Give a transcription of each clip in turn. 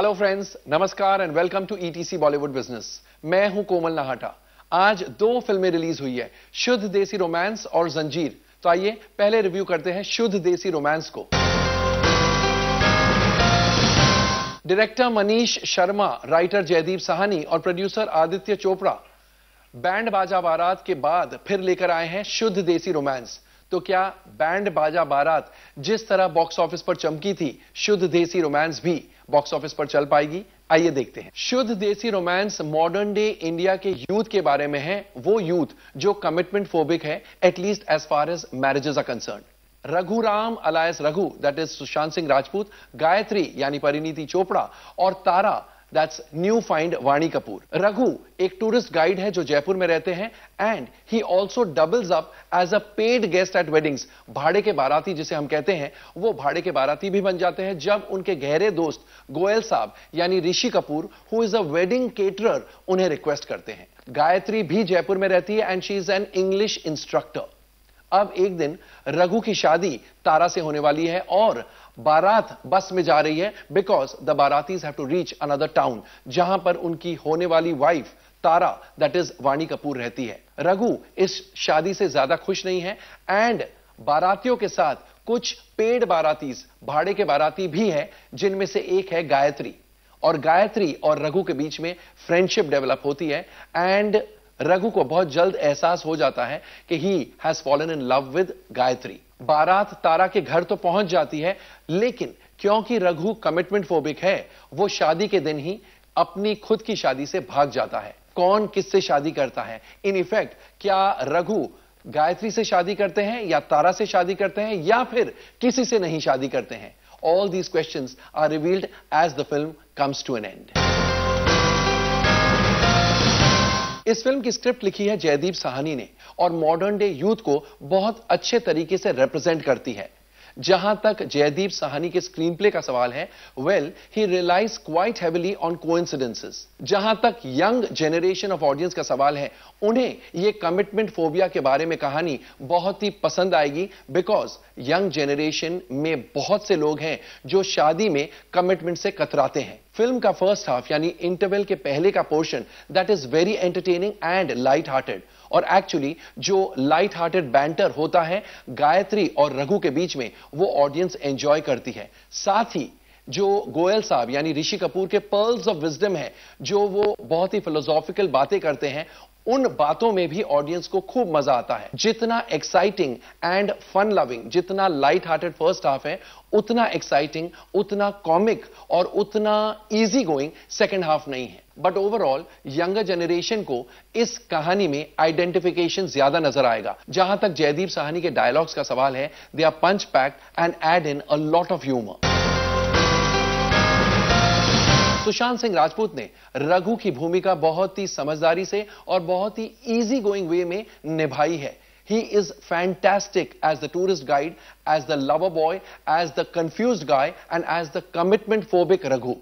Hello friends नमस्कार and welcome to ETC Bollywood business मैं हूं कोमल नाहटा आज दो फिल्में रिलीज हुई है शुद्ध देसी रोमांस और जंजीर तो आइए पहले रिव्यू करते हैं शुद्ध देसी रोमांस को डायरेक्टर मनीष शर्मा राइटर जयदीप सहानी और प्रोड्यूसर आदित्य चोपड़ा बैंड बाजा बारात के बाद फिर लेकर आए हैं शुद्ध देसी रोमांस तो क्या बैंड बाजा बारात जिस तरह बॉक्स ऑफिस पर चमकी थी शुद्ध देसी रोमांस भी बॉक्स ऑफिस पर चल पाएगी आइए देखते हैं Shuddh Desi Romance modern day India के यूथ के बारे में है वो यूथ जो कमिटमेंट फोबिक है at least as far as marriages are concern Raghuram alias Raghu that is Sushant Singh Rajput Gayatri यानी परिणीति चोपड़ा और Tara that's new find Vaani Kapoor Raghu एक टूरिस्ट गाइड है जो जयपुर में रहते हैं and he also doubles up as a paid guest at weddings भाड़े के बाराती जिसे हम कहते हैं वो भाड़े के बाराती भी बन जाते हैं जब उनके गहरे दोस्त गोयल साहब यानी Rishi Kapoor who is a wedding caterer उन्हें रिक्वेस्ट करते हैं गायत्री भी जयपुर में रहती है and she is an English instructor अब एक दिन रघु की शादी तारा से होने वाली है और बारात बस में जा रही है बिकॉज द बारातीज have to reach another town जहां पर उनकी होने वाली wife Tara that is Vaani Kapoor रहती है रघु इस शादी से ज्यादा खुश नहीं है एंड बारातियों के साथ कुछ पेड बारातीज भाड़े के बाराती भी हैं जिनमें से एक है गायत्री और गायत्री और रघु के बीच में फ्रेंडशिप डेवलप होती है एंड रघु को बहुत जल्द एहसास हो जाता है कि he has fallen in love with Gayatri बारात तारा के घर तो पहुंच जाती है लेकिन क्योंकि रघु कमिटमेंट फोबिक है वो शादी के दिन ही अपनी खुद की शादी से भाग जाता है कौन किससे शादी करता है इन इफेक्ट क्या रघु गायत्री से शादी करते हैं या तारा से शादी करते हैं या फिर किसी से नहीं शादी करते हैं all these question are revealed as the film comes to an end इस फिल्म की स्क्रिप्ट लिखी है जयदीप साहनी ने और मॉडर्न डे यूथ को बहुत अच्छे तरीके से रिप्रेजेंट करती है जहां तक जयदीप साहनी के स्क्रीन प्ले का सवाल है well he relies quite heavily on coincidences जहां तक यंग जेनरेशन ऑफ ऑडियंस का सवाल है उन्हें यह कमिटमेंट फोबिया के बारे में कहानी बहुत ही पसंद आएगी बिकॉज यंग जेनरेशन में बहुत से लोग हैं जो शादी में कमिटमेंट से कतराते हैं फिल्म का फर्स्ट हाफ यानी इंटरवल के पहले का portion that is very entertaining and light hearted और एक्चुअली जो लाइट हार्टेड बैंटर होता है गायत्री और रघु के बीच में वो ऑडियंस एंजॉय करती है साथ ही जो गोयल साहब यानी ऋषि कपूर के पर्ल्स ऑफ विजडम है जो वो बहुत ही फिलोसॉफिकल बातें करते हैं उन बातों में भी ऑडियंस को खूब मजा आता है जितना एक्साइटिंग एंड फन लविंग जितना लाइट हार्टेड फर्स्ट हाफ है उतना एक्साइटिंग उतना कॉमिक और उतना इजी गोइंग सेकेंड हाफ नहीं है बट ओवरऑल यंगर जनरेशन को इस कहानी में आइडेंटिफिकेशन ज्यादा नजर आएगा जहां तक जयदीप साहनी के डायलॉग्स का सवाल है they are punch pack and add in a lot of humour Sushant Singh Rajput ने रघु की भूमिका बहुत ही समझदारी से और बहुत ही इजी गोइंग वे में निभाई है he is fantastic as the tourist guide as the lover boy as the confused guy and as the commitment phobic raghu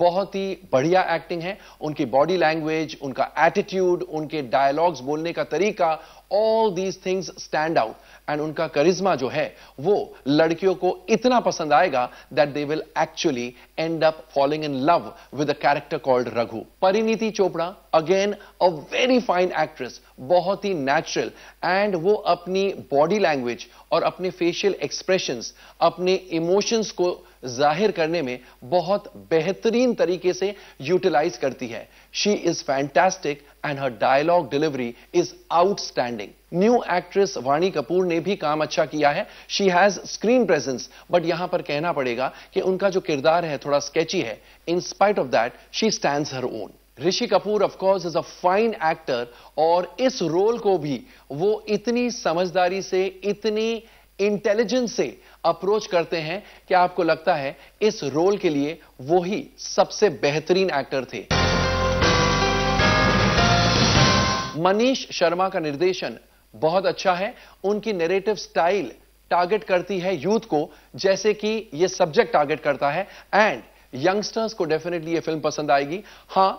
बहुत ही बढ़िया एक्टिंग है उनकी बॉडी लैंग्वेज उनका एटीट्यूड उनके डायलॉग्स बोलने का तरीका all these things stand out and उनका करिश्मा जो है वो लड़कियों को इतना पसंद आएगा that they will actually end up following in love with a character called Raghu Parineeti Chopra again a very fine actress बहुत ही नेचुरल एंड वो अपनी बॉडी लैंग्वेज और अपने फेशियल एक्सप्रेशंस अपने इमोशंस को जाहिर करने में बहुत बेहतरीन तरीके से यूटिलाइज करती है she is fantastic and her dialogue delivery is outstanding new actress Vaani Kapoor ने भी काम अच्छा किया है she has screen presence but यहां पर कहना पड़ेगा कि उनका जो किरदार है थोड़ा स्केची है in spite of that she stand her own Rishi Kapoor of is a fine actor और इस रोल को भी वो इतनी समझदारी से इतनी इंटेलिजेंस से अप्रोच करते हैं कि आपको लगता है इस रोल के लिए वो ही सबसे बेहतरीन एक्टर थे मनीष शर्मा का निर्देशन बहुत अच्छा है उनकी नेरेटिव स्टाइल टारगेट करती है यूथ को जैसे कि यह सब्जेक्ट टारगेट करता है एंड यंगस्टर्स को डेफिनेटली ये फिल्म पसंद आएगी हां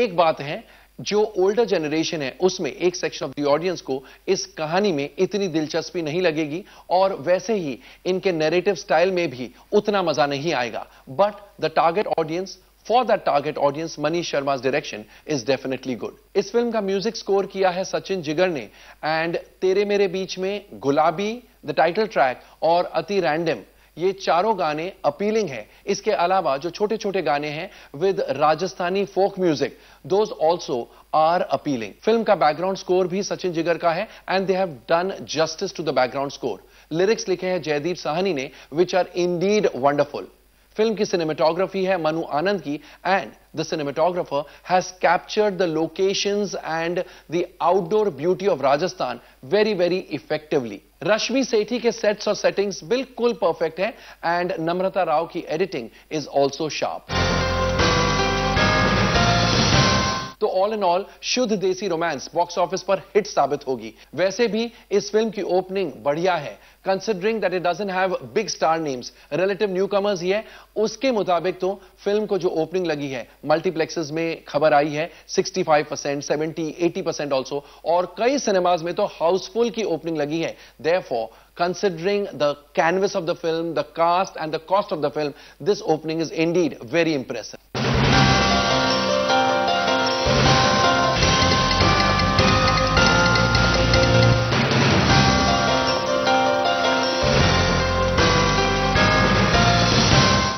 एक बात है जो ओल्डर जनरेशन है उसमें एक सेक्शन ऑफ द ऑडियंस को इस कहानी में इतनी दिलचस्पी नहीं लगेगी और वैसे ही इनके नैरेटिव स्टाइल में भी उतना मजा नहीं आएगा but the target audience for that target audience Maneesh Sharma direction is definitely good इस फिल्म का म्यूजिक स्कोर किया है सचिन जिगर ने एंड तेरे मेरे बीच में गुलाबी द टाइटल ट्रैक और अति रैंडम ये चारों गाने अपीलिंग है इसके अलावा जो छोटे छोटे गाने हैं with Rajasthani folk music those also are appealing film का बैकग्राउंड स्कोर भी सचिन जिगर का है and they have done justice to the background score lyrics लिखे हैं जयदीप साहनी ने which are indeed wonderful film की सिनेमेटोग्राफी है मनु आनंद की and the cinematographer has captured the locations and the outdoor beauty of Rajasthan very very effectively Rashmi Sethi के sets और settings बिल्कुल perfect हैं एंड नम्रता राव की एडिटिंग इज ऑल्सो शार्प तो all and all Shuddh Desi Romance box office पर हिट साबित होगी वैसे भी इस फिल्म की ओपनिंग बढ़िया है considering that it doesn't have big star names relative newcomers ही है उसके मुताबिक तो फिल्म को जो ओपनिंग लगी है मल्टीप्लेक्सेस में खबर आई है 65 percent seventy eighty percent also और कई सिनेमाज में तो हाउसफुल की ओपनिंग लगी है for considering the canvas of the film, the cast and the cost of the film, this opening is indeed very impressive.